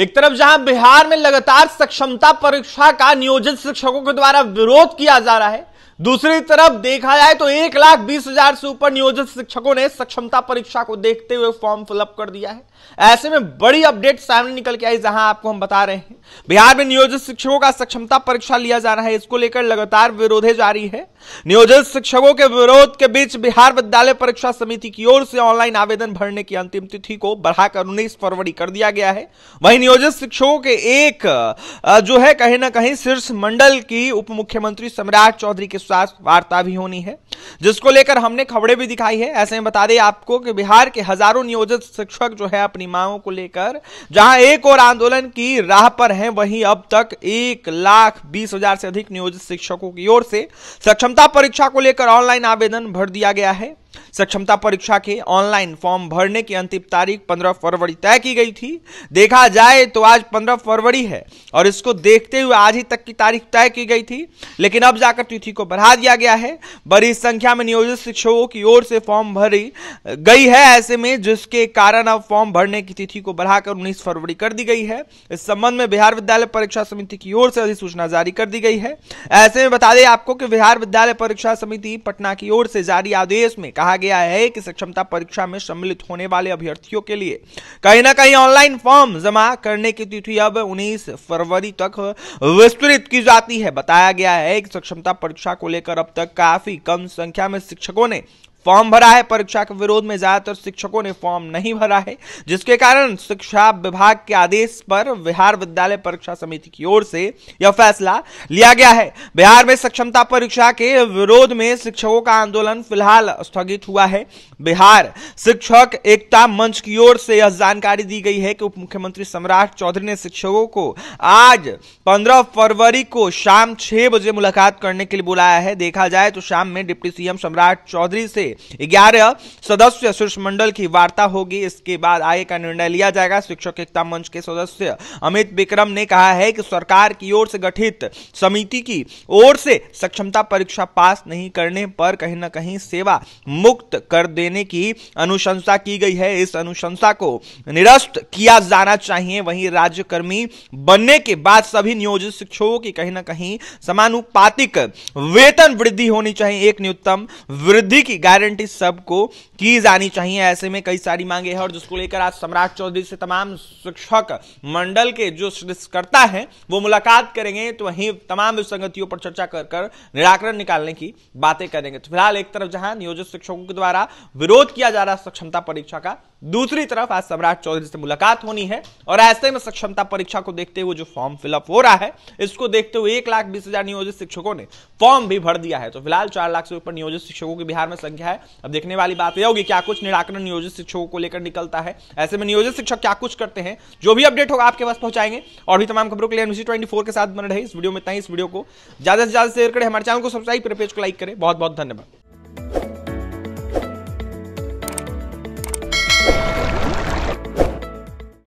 एक तरफ जहां बिहार में लगातार सक्षमता परीक्षा का नियोजित शिक्षकों के द्वारा विरोध किया जा रहा है दूसरी तरफ देखा जाए तो एक लाख बीस हजार से ऊपर नियोजित शिक्षकों ने सक्षमता परीक्षा को देखते हुए फॉर्म फिलअप कर दिया है ऐसे में बड़ी अपडेट सामने निकल के आई जहां आपको हम बता रहे हैं बिहार में नियोजित शिक्षकों का सक्षमता परीक्षा लिया जा रहा है इसको लेकर लगातार विरोधे जारी है नियोजित शिक्षकों के विरोध के बीच बिहार विद्यालय परीक्षा समिति की ओर से ऑनलाइन आवेदन भरने की अंतिम तिथि को बढ़ाकर उन्नीस फरवरी कर दिया गया है वहीं नियोजित शिक्षकों के एक जो है कहीं ना कहीं शीर्ष मंडल की उप मुख्यमंत्री सम्राट चौधरी के साथ वार्ता भी होनी है जिसको लेकर हमने खबरें भी दिखाई है ऐसे में बता दें आपको कि बिहार के हजारों नियोजित शिक्षक जो है अपनी मांगों को लेकर जहां एक और आंदोलन की राह पर है वहीं अब तक एक लाख बीस हजार से अधिक नियोजित शिक्षकों की ओर से सक्षम क्षमता परीक्षा को लेकर ऑनलाइन आवेदन भर दिया गया है सक्षमता परीक्षा के ऑनलाइन फॉर्म भरने की अंतिम तारीख 15 फरवरी तय की गई थी देखा जाए तो आज 15 फरवरी है और इसको देखते हुए आज ही तक की तारीख तय की गई थी लेकिन अब जाकर तिथि को बढ़ा दिया गया है बड़ी संख्या में नियोजित शिक्षकों की ओर से फॉर्म भरी गई है ऐसे में जिसके कारण अब फॉर्म भरने की तिथि को बढ़ाकर उन्नीस फरवरी कर दी गई है इस संबंध में बिहार विद्यालय परीक्षा समिति की ओर से अधिसूचना जारी कर दी गई है ऐसे में बता दें आपको कि बिहार विद्यालय परीक्षा समिति पटना की ओर से जारी आदेश में कहा गया है कि सक्षमता परीक्षा में सम्मिलित होने वाले अभ्यर्थियों के लिए कहीं ना कहीं ऑनलाइन फॉर्म जमा करने की तिथि अब उन्नीस फरवरी तक विस्तृत की जाती है बताया गया है कि सक्षमता परीक्षा को लेकर अब तक काफी कम संख्या में शिक्षकों ने फॉर्म भरा है परीक्षा के विरोध में ज्यादातर शिक्षकों ने फॉर्म नहीं भरा है जिसके कारण शिक्षा विभाग के आदेश पर बिहार विद्यालय परीक्षा समिति की ओर से यह फैसला लिया गया है बिहार में सक्षमता परीक्षा के विरोध में शिक्षकों का आंदोलन फिलहाल स्थगित हुआ है बिहार शिक्षक एकता मंच की ओर से यह जानकारी दी गई है कि उप मुख्यमंत्री सम्राट चौधरी ने शिक्षकों को आज 15 फरवरी को शाम 6 बजे मुलाकात करने के लिए बुलाया है देखा जाए तो शाम में डिप्टी सीएम सम्राट चौधरी से ग्यारह सदस्य शिष्टमंडल की वार्ता होगी इसके बाद आगे का निर्णय लिया जाएगा शिक्षक एकता मंच के सदस्य अमित विक्रम ने कहा है कि सरकार की ओर से गठित समिति की ओर से सक्षमता परीक्षा पास नहीं करने पर कहीं ना कहीं सेवा मुक्त कर देने की अनुशंसा की गई है इस अनुशंसा को निरस्त किया जाना चाहिए वहीं राज्यकर्मी बनने के बाद सभी नियोजित शिक्षकों की कहीं ना कहीं समानुपातिक वेतन वृद्धि होनी चाहिए एक न्यूनतम वृद्धि की गाय गारंटी सबको की जानी चाहिए ऐसे में कई सारी मांगे हैं और जिसको लेकर आज सम्राट चौधरी से तमाम शिक्षक मंडल के जो सदस्यकर्ता हैं वो मुलाकात करेंगे तो वहीं तमाम विसंगतियों पर चर्चा कर कर निराकरण निकालने की बातें करेंगे तो फिलहाल एक तरफ जहां नियोजित शिक्षकों के द्वारा विरोध किया जा रहा सक्षमता परीक्षा का दूसरी तरफ आज सम्राट चौधरी से मुलाकात होनी है और ऐसे में सक्षमता परीक्षा को देखते हुए जो फॉर्म फिलअप हो रहा है इसको देखते हुए एक लाख बीस हजार नियोजित शिक्षकों ने फॉर्म भी भर दिया है तो फिलहाल चार लाख से ऊपर नियोजित शिक्षकों की बिहार में संख्या है अब देखने वाली बात यह होगी क्या कुछ निराकरण नियोजित शिक्षकों को लेकर निकलता है ऐसे में नियोजित शिक्षक क्या कुछ करते हैं जो भी अपडेट होगा आपके पास पहुंचाएंगे और भी तमाम खबरों के लिए एनवीसी ट्वेंटी के साथ बन रहे इस वीडियो में इस वीडियो को ज्यादा से ज्यादा शेयर करें हमारे चैनल को सब्सक्राइब करें पेज को लाइक करें बहुत बहुत धन्यवाद